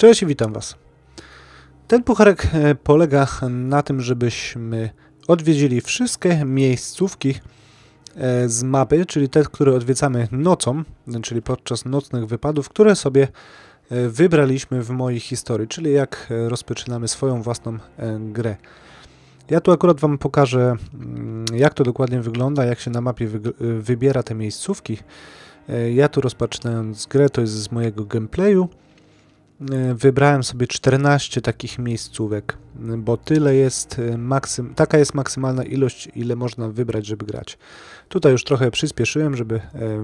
Cześć witam Was. Ten pucharek e, polega na tym, żebyśmy odwiedzili wszystkie miejscówki e, z mapy, czyli te, które odwiedzamy nocą, czyli podczas nocnych wypadów, które sobie e, wybraliśmy w mojej historii, czyli jak rozpoczynamy swoją własną grę. Ja tu akurat Wam pokażę, mm, jak to dokładnie wygląda, jak się na mapie wybiera te miejscówki. Ja tu rozpoczynając grę, to jest z mojego gameplayu, E, wybrałem sobie 14 takich miejscówek, bo tyle jest e, maksym, taka jest maksymalna ilość, ile można wybrać, żeby grać. Tutaj już trochę przyspieszyłem, żeby e,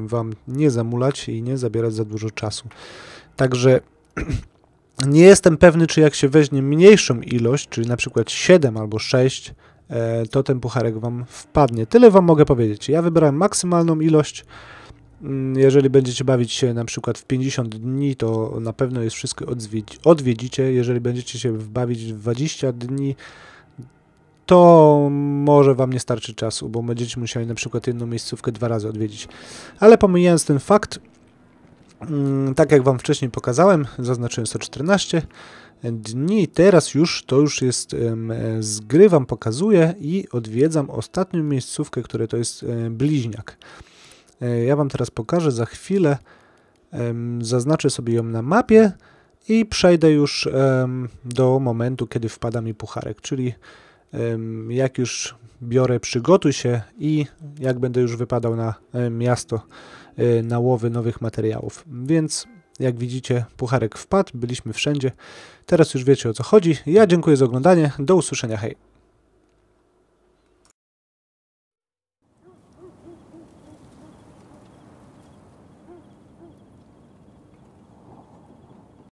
Wam nie zamulać i nie zabierać za dużo czasu. Także nie jestem pewny, czy jak się weźmie mniejszą ilość, czyli na przykład 7 albo 6, to ten pucharek Wam wpadnie. Tyle Wam mogę powiedzieć. Ja wybrałem maksymalną ilość, Mm, jeżeli będziecie bawić się na przykład w 50 dni, to na pewno jest wszystko odwiedzicie. Jeżeli będziecie się bawić w 20 dni, to może wam nie starczy czasu, bo będziecie musieli na przykład jedną miejscówkę dwa razy odwiedzić. Ale pomijając ten fakt, mm, tak jak wam wcześniej pokazałem, zaznaczyłem 114 dni. Teraz już to już jest zgrywam, pokazuję i odwiedzam ostatnią miejscówkę, które to jest bliźniak. E, ja Wam teraz pokażę za chwilę. Zaznaczę sobie ją na mapie i przejdę już do momentu, kiedy wpada mi pucharek, czyli jak już biorę przygotuj się i jak będę już wypadał na e, miasto e, na łowy nowych materiałów. Więc jak widzicie pucharek wpadł, byliśmy wszędzie. Teraz już wiecie o co chodzi. Ja dziękuję za oglądanie, do usłyszenia, hej!